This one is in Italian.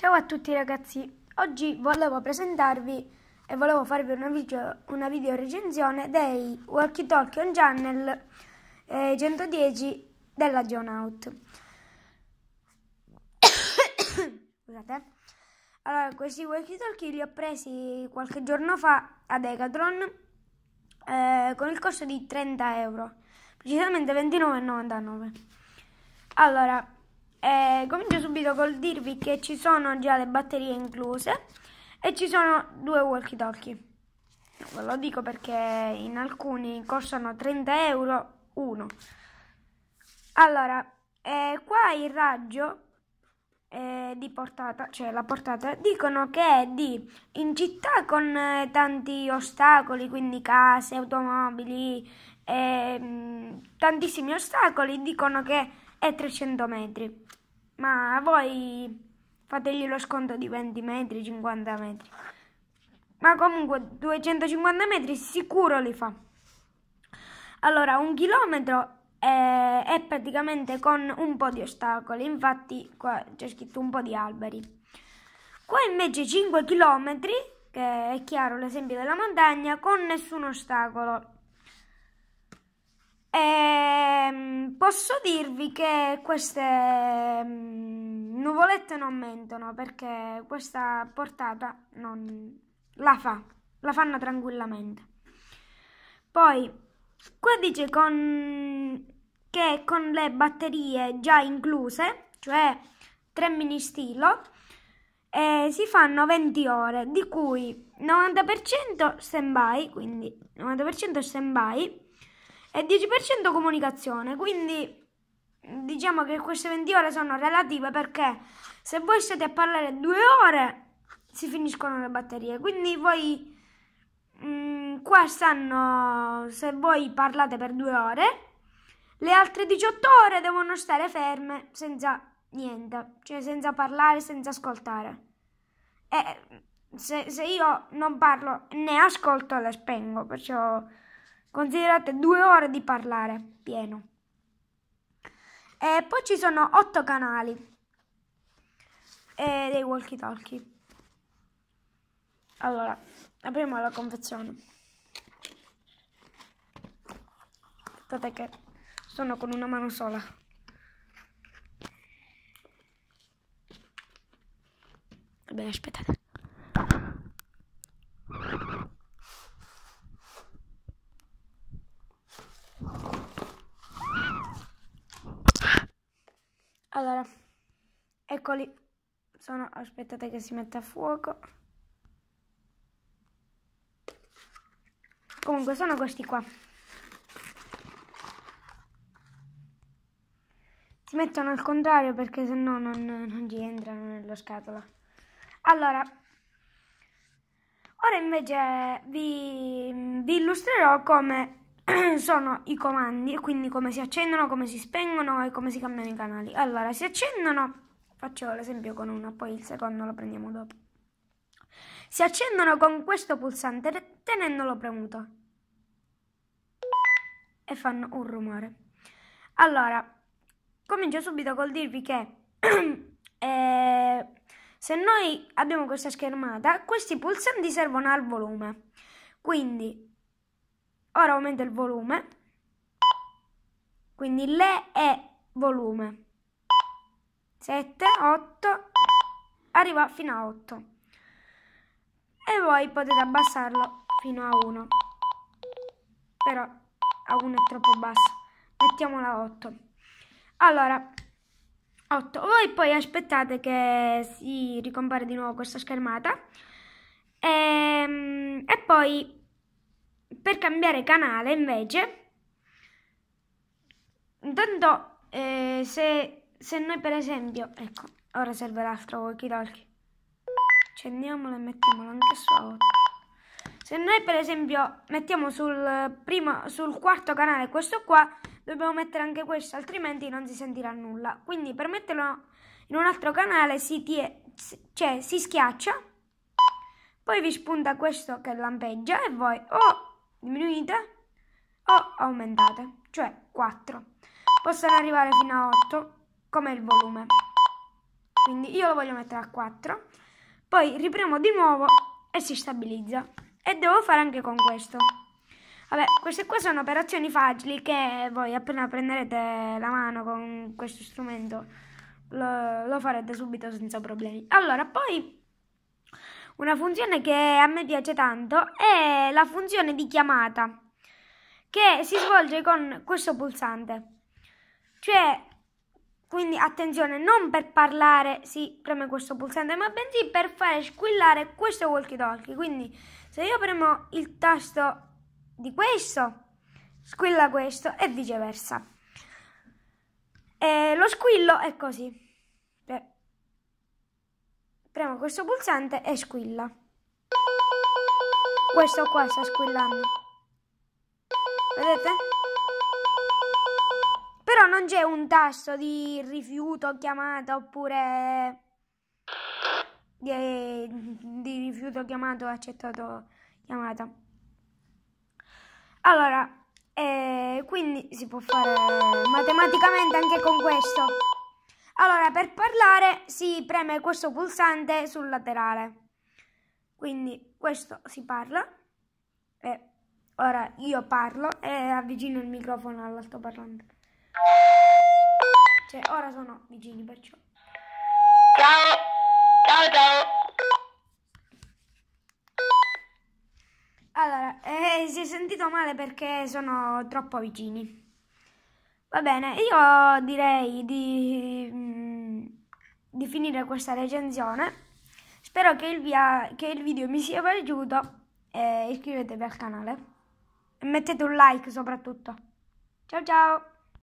Ciao a tutti ragazzi, oggi volevo presentarvi e volevo farvi una video, una video recensione dei Walkie Talkie on Channel eh, 110 della Jonout. Scusate. Allora, questi Walkie Talkie li ho presi qualche giorno fa a Decathlon eh, con il costo di 30 euro, precisamente 29,99. Allora, eh, comincio subito col dirvi che ci sono già le batterie incluse e ci sono due walkie talkie. Ve lo dico perché in alcuni costano 30 euro uno. Allora, eh, qua il raggio eh, di portata, cioè la portata, dicono che è di in città con eh, tanti ostacoli, quindi case, automobili, mh, ehm, tantissimi ostacoli, dicono che è 300 metri ma voi fategli lo sconto di 20 metri, 50 metri. Ma comunque 250 metri sicuro li fa. Allora, un chilometro è, è praticamente con un po' di ostacoli, infatti qua c'è scritto un po' di alberi. Qua invece 5 chilometri, che è chiaro l'esempio della montagna, con nessun ostacolo. E ehm, posso dirvi che queste mm, nuvolette non mentono perché questa portata non la fa, la fanno tranquillamente. Poi qua dice con... che con le batterie già incluse, cioè 3 mini stilo, eh, si fanno 20 ore, di cui 90% stand by, quindi 90% stand by e 10% comunicazione. Quindi mm, diciamo che queste 20 ore sono relative perché se voi state a parlare due ore si finiscono le batterie. Quindi voi mh, mm, qua stanno, se voi parlate per due ore, le altre 18 ore devono stare ferme senza niente, cioè senza parlare, senza ascoltare. E se, se io non parlo né ascolto, le spengo, perciò... Considerate due ore di parlare pieno. E poi ci sono otto canali e dei walkie talkie. Allora, apriamo la confezione. Aspettate che sono con una mano sola. Vabbè, aspettate. Allora, eccoli. Sono, aspettate che si metta a fuoco. Comunque sono questi qua. Si mettono al contrario perché sennò non, non ci entrano nella scatola. Allora, ora invece vi, vi illustrerò come sono i comandi, quindi come si accendono, come si spengono e come si cambiano i canali. Allora, si accendono, faccio l'esempio con uno, poi il secondo lo prendiamo dopo. Si accendono con questo pulsante tenendolo premuto e fanno un rumore. Allora, comincio subito col dirvi che eh, se noi abbiamo questa schermata, questi pulsanti servono al volume. Quindi Ora aumento il volume. Quindi le e volume. 7, 8, arriva fino a 8. E voi potete abbassarlo fino a 1. Però a 1 è troppo basso. Mettiamola a 8. Allora, 8. Voi poi aspettate che si ricompare di nuovo questa schermata. E, ehm, e poi per cambiare canale invece, intanto eh, se, se, noi per esempio, ecco, ora serve l'altro walkie-talkie, accendiamolo e mettiamolo anche su Se noi per esempio mettiamo sul, primo, sul quarto canale questo qua, dobbiamo mettere anche questo, altrimenti non si sentirà nulla. Quindi per metterlo in un altro canale si, tie, cioè, si schiaccia, poi vi spunta questo che lampeggia e voi... Oh, diminuite o aumentate, cioè 4. Possono arrivare fino a 8 come il volume. Quindi io lo voglio mettere a 4. Poi riprimo di nuovo e si stabilizza. E devo fare anche con questo. Vabbè, queste qua sono operazioni facili che voi appena prenderete la mano con questo strumento lo, lo farete subito senza problemi. Allora, poi una funzione che a me piace tanto è la funzione di chiamata che si svolge con questo pulsante. Cioè, quindi attenzione, non per parlare si preme questo pulsante, ma bensì per fare squillare questo walkie talkie. Quindi se io premo il tasto di questo, squilla questo e viceversa. E lo squillo è così. Premo questo pulsante e squilla. Questo qua sta squillando. Vedete? Però non c'è un tasto di rifiuto, chiamata oppure di, di rifiuto, chiamato, accettato, chiamata. Allora, eh, quindi si può fare matematicamente anche con questo. Allora, per parlare si preme questo pulsante sul laterale. Quindi questo si parla. E ora io parlo e avvicino il microfono all'altoparlante. Cioè, ora sono vicini perciò. Ciao, ciao, ciao. Allora, eh, si è sentito male perché sono troppo vicini. Va bene, io direi di di finire questa recensione. Spero che il, via, che il video mi sia piaciuto e iscrivetevi al canale. E mettete un like soprattutto. Ciao ciao!